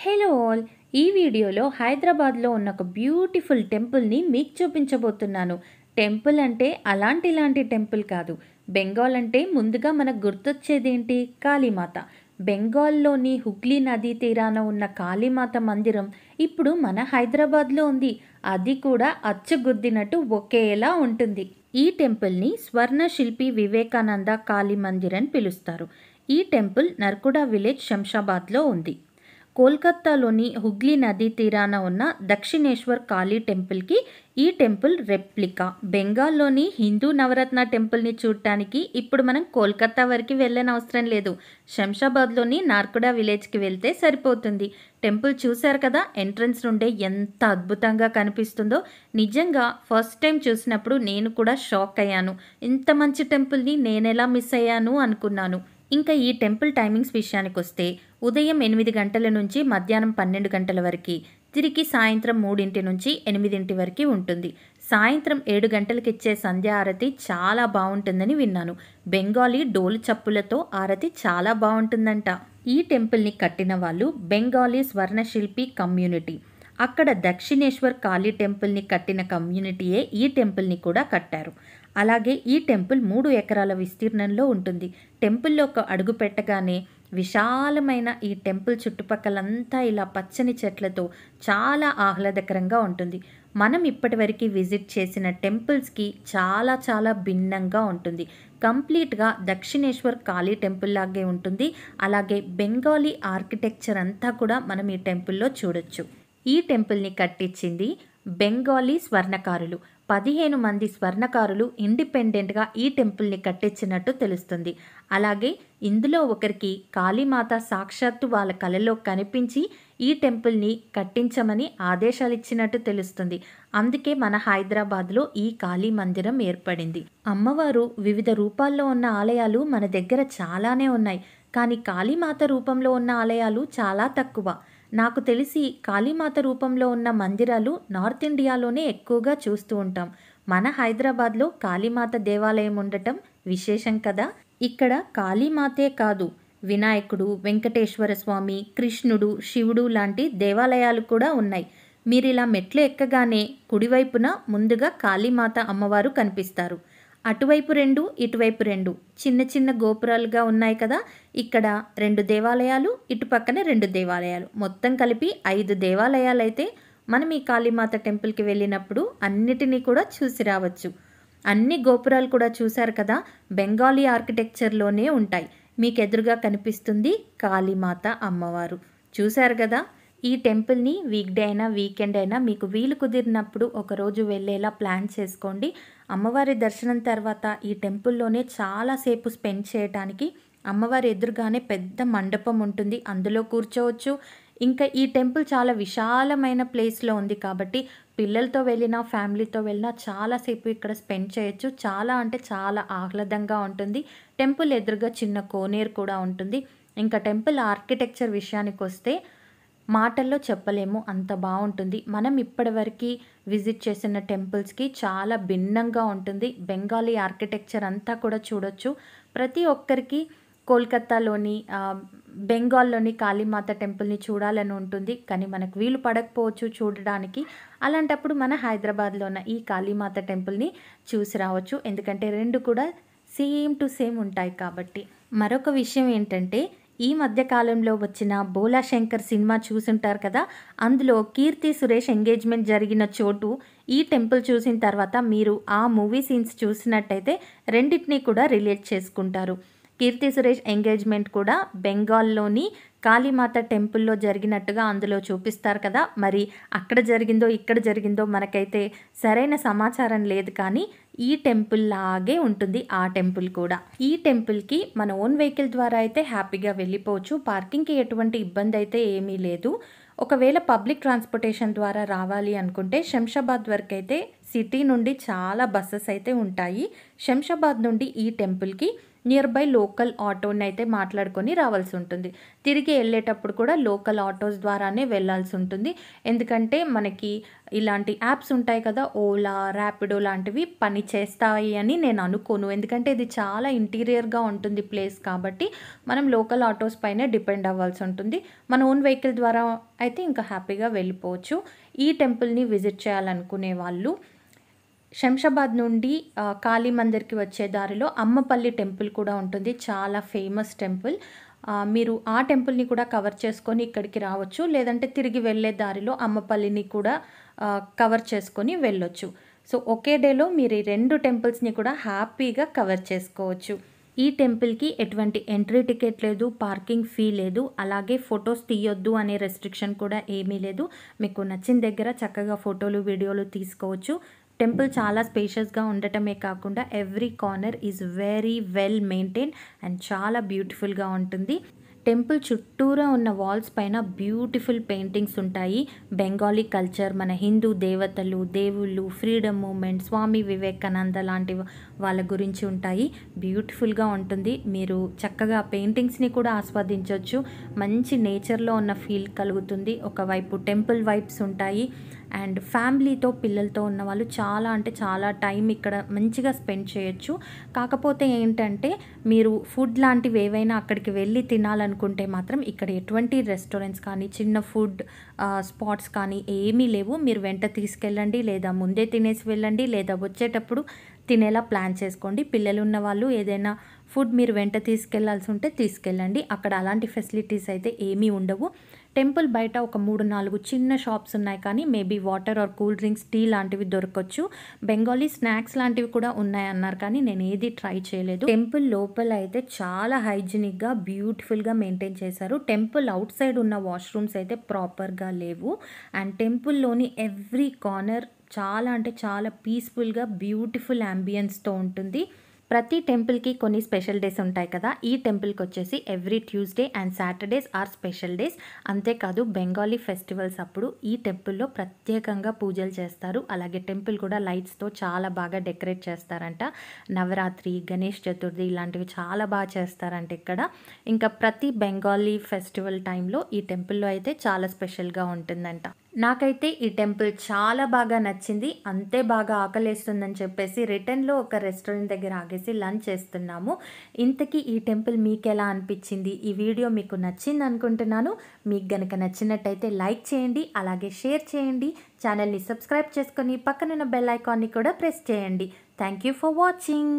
hello all ఈ వీడియోలో హైదరాబాద్లో ఉన్న ఒక బ్యూటిఫుల్ టెంపుల్ని మీకు చూపించబోతున్నాను టెంపుల్ అంటే అలాంటి ఇలాంటి టెంపుల్ కాదు బెంగాల్ అంటే ముందుగా మనకు గుర్తొచ్చేదేంటి కాళీమాత బెంగాల్లోని హుగ్లీ నదీ తీరాన ఉన్న కాళీమాత మందిరం ఇప్పుడు మన హైదరాబాద్లో ఉంది అది కూడా అచ్చగుద్దినట్టు ఒకేలా ఉంటుంది ఈ టెంపుల్ని స్వర్ణశిల్పి వివేకానంద కాళీ మందిర్ అని పిలుస్తారు ఈ టెంపుల్ నర్కుడా విలేజ్ శంషాబాద్లో ఉంది కోల్కత్తాలోని హుగ్లీ నదీ తీరాన ఉన్న దక్షిణేశ్వర్ కాళీ టెంపుల్కి ఈ టెంపుల్ రెప్లికా బెంగాల్లోని హిందూ నవరత్న టెంపుల్ని చూడటానికి ఇప్పుడు మనం కోల్కత్తా వరకు వెళ్ళని అవసరం లేదు శంషాబాద్లోని నార్కుడా విలేజ్కి వెళ్తే సరిపోతుంది టెంపుల్ చూశారు కదా ఎంట్రన్స్ నుండే ఎంత అద్భుతంగా కనిపిస్తుందో నిజంగా ఫస్ట్ టైం చూసినప్పుడు నేను కూడా షాక్ అయ్యాను ఇంత మంచి టెంపుల్ని నేనెలా మిస్ అయ్యాను అనుకున్నాను ఇంకా ఈ టెంపుల్ టైమింగ్స్ విషయానికి వస్తే ఉదయం ఎనిమిది గంటల నుంచి మధ్యాహ్నం పన్నెండు గంటల వరకు తిరిగి సాయంత్రం మూడింటి నుంచి ఎనిమిదింటి వరకు ఉంటుంది సాయంత్రం ఏడు గంటలకు ఇచ్చే సంధ్య ఆరతి చాలా బాగుంటుందని విన్నాను బెంగాలీ డోలు చప్పులతో ఆరతి చాలా బాగుంటుందంట ఈ టెంపుల్ని కట్టిన వాళ్ళు బెంగాలీ స్వర్ణశిల్పి కమ్యూనిటీ అక్కడ దక్షిణేశ్వర్ కాళీ టెంపుల్ని కట్టిన కమ్యూనిటీయే ఈ టెంపుల్ని కూడా కట్టారు అలాగే ఈ టెంపుల్ మూడు ఎకరాల విస్తీర్ణంలో ఉంటుంది ఒక అడుగు పెట్టగానే విశాలమైన ఈ టెంపుల్ చుట్టుపక్కలంతా ఇలా పచ్చని చెట్లతో చాలా ఆహ్లాదకరంగా ఉంటుంది మనం ఇప్పటివరకు విజిట్ చేసిన టెంపుల్స్కి చాలా చాలా భిన్నంగా ఉంటుంది కంప్లీట్గా దక్షిణేశ్వర్ కాళీ టెంపుల్ లాగే ఉంటుంది అలాగే బెంగాలీ ఆర్కిటెక్చర్ అంతా కూడా మనం ఈ టెంపుల్లో చూడొచ్చు ఈ టెంపుల్ని కట్టించింది బెంగాలీ స్వర్ణకారులు పదిహేను మంది స్వర్ణకారులు ఇండిపెండెంట్గా ఈ టెంపుల్ని కట్టించినట్టు తెలుస్తుంది అలాగే ఇందులో ఒకరికి కాళీమాత సాక్షాత్తు వాళ్ళ కలలో కనిపించి ఈ టెంపుల్ని కట్టించమని ఆదేశాలు ఇచ్చినట్టు తెలుస్తుంది అందుకే మన హైదరాబాద్లో ఈ కాళీ మందిరం ఏర్పడింది అమ్మవారు వివిధ రూపాల్లో ఉన్న ఆలయాలు మన దగ్గర చాలానే ఉన్నాయి కానీ కాళీమాత రూపంలో ఉన్న ఆలయాలు చాలా తక్కువ నాకు తెలిసి కాళీమాత రూపంలో ఉన్న మందిరాలు నార్త్ ఇండియాలోనే ఎక్కువగా చూస్తూ ఉంటాం మన హైదరాబాద్లో కాళీమాత దేవాలయం ఉండటం విశేషం కదా ఇక్కడ కాళీమాతే కాదు వినాయకుడు వెంకటేశ్వర స్వామి కృష్ణుడు శివుడు లాంటి దేవాలయాలు కూడా ఉన్నాయి మీరు ఇలా మెట్లు ఎక్కగానే కుడివైపున ముందుగా కాళీమాత అమ్మవారు కనిపిస్తారు అటువైపు రెండు ఇటువైపు రెండు చిన్న చిన్న గోపురాలుగా ఉన్నాయి కదా ఇక్కడ రెండు దేవాలయాలు ఇటు పక్కన రెండు దేవాలయాలు మొత్తం కలిపి ఐదు దేవాలయాలు అయితే మనం ఈ కాళీమాత టెంపుల్కి వెళ్ళినప్పుడు అన్నిటినీ కూడా చూసి రావచ్చు అన్ని గోపురాలు కూడా చూశారు కదా బెంగాలీ ఆర్కిటెక్చర్లోనే ఉంటాయి మీకు ఎదురుగా కనిపిస్తుంది కాళీమాత అమ్మవారు చూశారు కదా ఈ టెంపుల్ని వీక్డే అయినా వీకెండ్ అయినా మీకు వీలు కుదిరినప్పుడు ఒకరోజు వెళ్ళేలా ప్లాన్ చేసుకోండి అమ్మవారి దర్శనం తర్వాత ఈ టెంపుల్లోనే చాలాసేపు స్పెండ్ చేయడానికి అమ్మవారి ఎదురుగానే పెద్ద మండపం ఉంటుంది అందులో కూర్చోవచ్చు ఇంకా ఈ టెంపుల్ చాలా విశాలమైన ప్లేస్లో ఉంది కాబట్టి పిల్లలతో వెళ్ళినా ఫ్యామిలీతో వెళ్ళినా చాలాసేపు ఇక్కడ స్పెండ్ చేయొచ్చు చాలా అంటే చాలా ఆహ్లాదంగా ఉంటుంది టెంపుల్ ఎదురుగా చిన్న కోనేరు కూడా ఉంటుంది ఇంకా టెంపుల్ ఆర్కిటెక్చర్ విషయానికి వస్తే మాటల్లో చెప్పలేము అంత బాగుంటుంది మనం ఇప్పటివరకు విజిట్ చేసిన టెంపుల్స్కి చాలా భిన్నంగా ఉంటుంది బెంగాలీ ఆర్కిటెక్చర్ అంతా కూడా చూడొచ్చు ప్రతి ఒక్కరికి కోల్కత్తాలోని బెంగాల్లోని కాళీమాత టెంపుల్ని చూడాలని ఉంటుంది కానీ మనకు వీలు పడకపోవచ్చు చూడడానికి అలాంటప్పుడు మన హైదరాబాద్లో ఉన్న ఈ కాళీమాత టెంపుల్ని చూసి రావచ్చు ఎందుకంటే రెండు కూడా సేమ్ టు సేమ్ ఉంటాయి కాబట్టి మరొక విషయం ఏంటంటే ఈ మధ్యకాలంలో వచ్చిన బోలా శంకర్ సినిమా చూసుంటారు కదా అందులో కీర్తి సురేష్ ఎంగేజ్మెంట్ జరిగిన చోటు ఈ టెంపుల్ చూసిన తర్వాత మీరు ఆ మూవీ సీన్స్ చూసినట్టయితే రెండింటినీ కూడా రిలేట్ చేసుకుంటారు కీర్తి సురేష్ ఎంగేజ్మెంట్ కూడా బెంగాల్లోని కాళీమాత టెంపుల్లో జరిగినట్టుగా అందులో చూపిస్తారు కదా మరి అక్కడ జరిగిందో ఇక్కడ జరిగిందో మనకైతే సరైన సమాచారం లేదు కానీ ఈ టెంపుల్ లాగే ఉంటుంది ఆ టెంపుల్ కూడా ఈ టెంపుల్కి మన ఓన్ వెహికల్ ద్వారా అయితే హ్యాపీగా వెళ్ళిపోవచ్చు పార్కింగ్కి ఎటువంటి ఇబ్బంది అయితే ఏమీ లేదు ఒకవేళ పబ్లిక్ ట్రాన్స్పోర్టేషన్ ద్వారా రావాలి అనుకుంటే శంషాబాద్ వరకు అయితే సిటీ నుండి చాలా బస్సెస్ అయితే ఉంటాయి శంషాబాద్ నుండి ఈ టెంపుల్కి నియర్ బై లోకల్ ఆటోని అయితే మాట్లాడుకొని రావాల్సి ఉంటుంది తిరిగి వెళ్ళేటప్పుడు కూడా లోకల్ ఆటోస్ ద్వారానే వెళ్ళాల్సి ఉంటుంది ఎందుకంటే మనకి ఇలాంటి యాప్స్ ఉంటాయి కదా ఓలా ర్యాపిడో లాంటివి పని చేస్తాయి అని నేను అనుకోను ఎందుకంటే ఇది చాలా ఇంటీరియర్గా ఉంటుంది ప్లేస్ కాబట్టి మనం లోకల్ ఆటోస్ పైన డిపెండ్ అవ్వాల్సి ఉంటుంది మన ఓన్ వెహికల్ ద్వారా అయితే ఇంకా హ్యాపీగా వెళ్ళిపోవచ్చు ఈ టెంపుల్ని విజిట్ చేయాలనుకునే వాళ్ళు శంషాబాద్ నుండి కాళీ మందిర్కి వచ్చే దారిలో అమ్మపల్లి టెంపుల్ కూడా ఉంటుంది చాలా ఫేమస్ టెంపుల్ మీరు ఆ టెంపుల్ని కూడా కవర్ చేసుకొని ఇక్కడికి రావచ్చు లేదంటే తిరిగి వెళ్ళే దారిలో అమ్మపల్లిని కూడా కవర్ చేసుకొని వెళ్ళొచ్చు సో ఒకే డేలో మీరు ఈ రెండు టెంపుల్స్ని కూడా హ్యాపీగా కవర్ చేసుకోవచ్చు ఈ టెంపుల్కి ఎటువంటి ఎంట్రీ టికెట్ లేదు పార్కింగ్ ఫీ లేదు అలాగే ఫొటోస్ తీయొద్దు అనే రెస్ట్రిక్షన్ కూడా ఏమీ లేదు మీకు నచ్చిన దగ్గర చక్కగా ఫోటోలు వీడియోలు తీసుకోవచ్చు టెంపుల్ చాలా స్పేషియస్గా ఉండటమే కాకుండా every corner is very well maintain and చాలా బ్యూటిఫుల్గా ఉంటుంది టెంపుల్ చుట్టూరా ఉన్న వాల్స్ పైన బ్యూటిఫుల్ పెయింటింగ్స్ ఉంటాయి బెంగాలీ కల్చర్ మన హిందూ దేవతలు దేవుళ్ళు ఫ్రీడమ్ మూమెంట్ స్వామి వివేకానంద లాంటి వాళ్ళ గురించి ఉంటాయి బ్యూటిఫుల్గా ఉంటుంది మీరు చక్కగా పెయింటింగ్స్ని కూడా ఆస్వాదించవచ్చు మంచి నేచర్లో ఉన్న ఫీల్ కలుగుతుంది ఒకవైపు టెంపుల్ వైబ్స్ ఉంటాయి అండ్ ఫ్యామిలీతో పిల్లలతో ఉన్న వాళ్ళు చాలా అంటే చాలా టైం ఇక్కడ మంచిగా స్పెండ్ చేయొచ్చు కాకపోతే ఏంటంటే మీరు ఫుడ్ లాంటివి ఏవైనా అక్కడికి వెళ్ళి తినాలనుకుంటే మాత్రం ఇక్కడ ఎటువంటి రెస్టారెంట్స్ కానీ చిన్న ఫుడ్ స్పాట్స్ కానీ ఏమీ లేవు మీరు వెంట తీసుకెళ్ళండి లేదా ముందే తినేసి వెళ్ళండి లేదా వచ్చేటప్పుడు తినేలా ప్లాన్ చేసుకోండి పిల్లలు ఉన్న వాళ్ళు ఏదైనా ఫుడ్ మీరు వెంట తీసుకెళ్లాల్సి ఉంటే తీసుకెళ్ళండి అక్కడ అలాంటి ఫెసిలిటీస్ అయితే ఏమీ ఉండవు టెంపుల్ బయట ఒక మూడు నాలుగు చిన్న షాప్స్ ఉన్నాయి కానీ maybe water or cool drinks tea లాంటివి దొరకవచ్చు బెంగాలీ స్నాక్స్ లాంటివి కూడా ఉన్నాయన్నారు కానీ నేను ఏది ట్రై చేయలేదు టెంపుల్ లోపల అయితే చాలా హైజీనిక్గా బ్యూటిఫుల్గా మెయింటైన్ చేశారు టెంపుల్ అవుట్ సైడ్ ఉన్న వాష్రూమ్స్ అయితే ప్రాపర్గా లేవు అండ్ టెంపుల్లోని ఎవ్రీ కార్నర్ చాలా అంటే చాలా పీస్ఫుల్గా బ్యూటిఫుల్ అంబియన్స్తో ఉంటుంది ప్రతి టెంపుల్కి కొన్ని స్పెషల్ డేస్ ఉంటాయి కదా ఈ టెంపుల్కి వచ్చేసి every Tuesday and Saturdays are special days అంతేకాదు బెంగాలీ ఫెస్టివల్స్ అప్పుడు ఈ టెంపుల్లో ప్రత్యేకంగా పూజలు చేస్తారు అలాగే టెంపుల్ కూడా లైట్స్తో చాలా బాగా డెకరేట్ చేస్తారంట నవరాత్రి గణేష్ చతుర్థి ఇలాంటివి చాలా బాగా చేస్తారంట ఇక్కడ ఇంకా ప్రతి బెంగాలీ ఫెస్టివల్ టైంలో ఈ టెంపుల్లో అయితే చాలా స్పెషల్గా ఉంటుందంట నాకైతే ఈ టెంపుల్ చాలా బాగా నచ్చింది అంతే బాగా ఆకలేస్తుందని చెప్పేసి రిటర్న్లో ఒక రెస్టారెంట్ దగ్గర ఆగేసి లంచ్ చేస్తున్నాము ఇంతకీ ఈ టెంపుల్ మీకు ఎలా అనిపించింది ఈ వీడియో మీకు నచ్చింది అనుకుంటున్నాను మీకు గనక నచ్చినట్టయితే లైక్ చేయండి అలాగే షేర్ చేయండి ఛానల్ని సబ్స్క్రైబ్ చేసుకొని పక్కనున్న బెల్ ఐకాన్ని కూడా ప్రెస్ చేయండి థ్యాంక్ యూ ఫర్ వాచింగ్